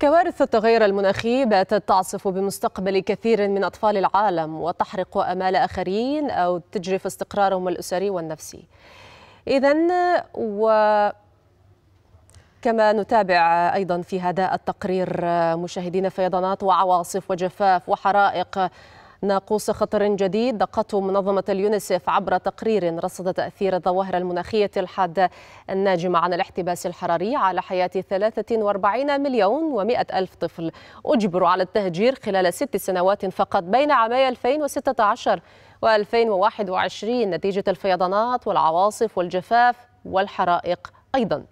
كوارث التغير المناخي باتت تعصف بمستقبل كثير من أطفال العالم وتحرق أمال آخرين أو تجرف استقرارهم الأسري والنفسي إذا و كما نتابع أيضا في هذا التقرير مشاهدين فيضانات وعواصف وجفاف وحرائق ناقوس خطر جديد دقته منظمة اليونسف عبر تقرير رصد تأثير الظواهر المناخية الحادة الناجمة عن الاحتباس الحراري على حياة 43 مليون و100 ألف طفل أجبروا على التهجير خلال ست سنوات فقط بين عامي 2016 و2021 نتيجة الفيضانات والعواصف والجفاف والحرائق أيضا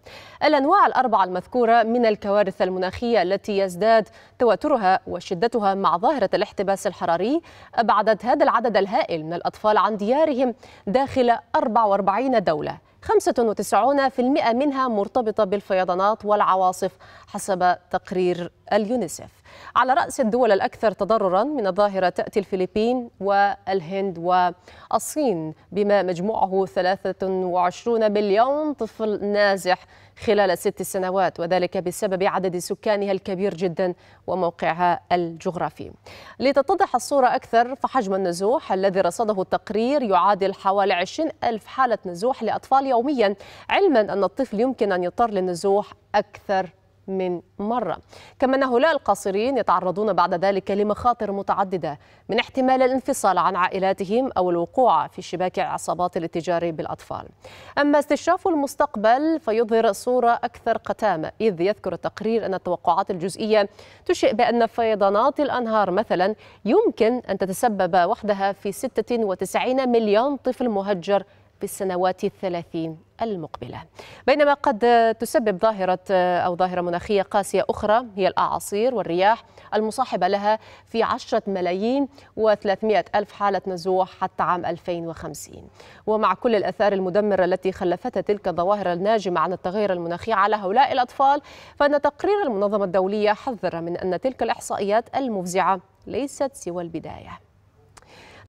الأنواع الأربعة المذكورة من الكوارث المناخية التي يزداد تواترها وشدتها مع ظاهرة الاحتباس الحراري أبعدت هذا العدد الهائل من الأطفال عن ديارهم داخل 44 دولة 95% منها مرتبطة بالفيضانات والعواصف حسب تقرير اليونيسف على رأس الدول الأكثر تضررا من الظاهرة تأتي الفلبين والهند والصين بما مجموعه 23 مليون طفل نازح خلال ست سنوات وذلك بسبب عدد سكانها الكبير جدا وموقعها الجغرافي لتتضح الصورة أكثر فحجم النزوح الذي رصده التقرير يعادل حوالي 20 ألف حالة نزوح لأطفال يوميا علما أن الطفل يمكن أن يضطر للنزوح أكثر من مرة كما أن هؤلاء القاصرين يتعرضون بعد ذلك لمخاطر متعددة من احتمال الانفصال عن عائلاتهم أو الوقوع في شباك عصابات الاتجار بالأطفال أما استشراف المستقبل فيظهر صورة أكثر قتامة إذ يذكر التقرير أن التوقعات الجزئية تشئ بأن فيضانات الأنهار مثلا يمكن أن تتسبب وحدها في 96 مليون طفل مهجر بالسنوات الثلاثين المقبلة بينما قد تسبب ظاهرة آه، أو ظاهرة مناخية قاسية أخرى هي الأعاصير والرياح المصاحبة لها في 10 ملايين و ألف حالة نزوح حتى عام 2050 ومع كل الأثار المدمرة التي خلفتها تلك الظواهر الناجمة عن التغير المناخي على هؤلاء الأطفال فإن تقرير المنظمة الدولية حذر من أن تلك الإحصائيات المفزعة ليست سوى البداية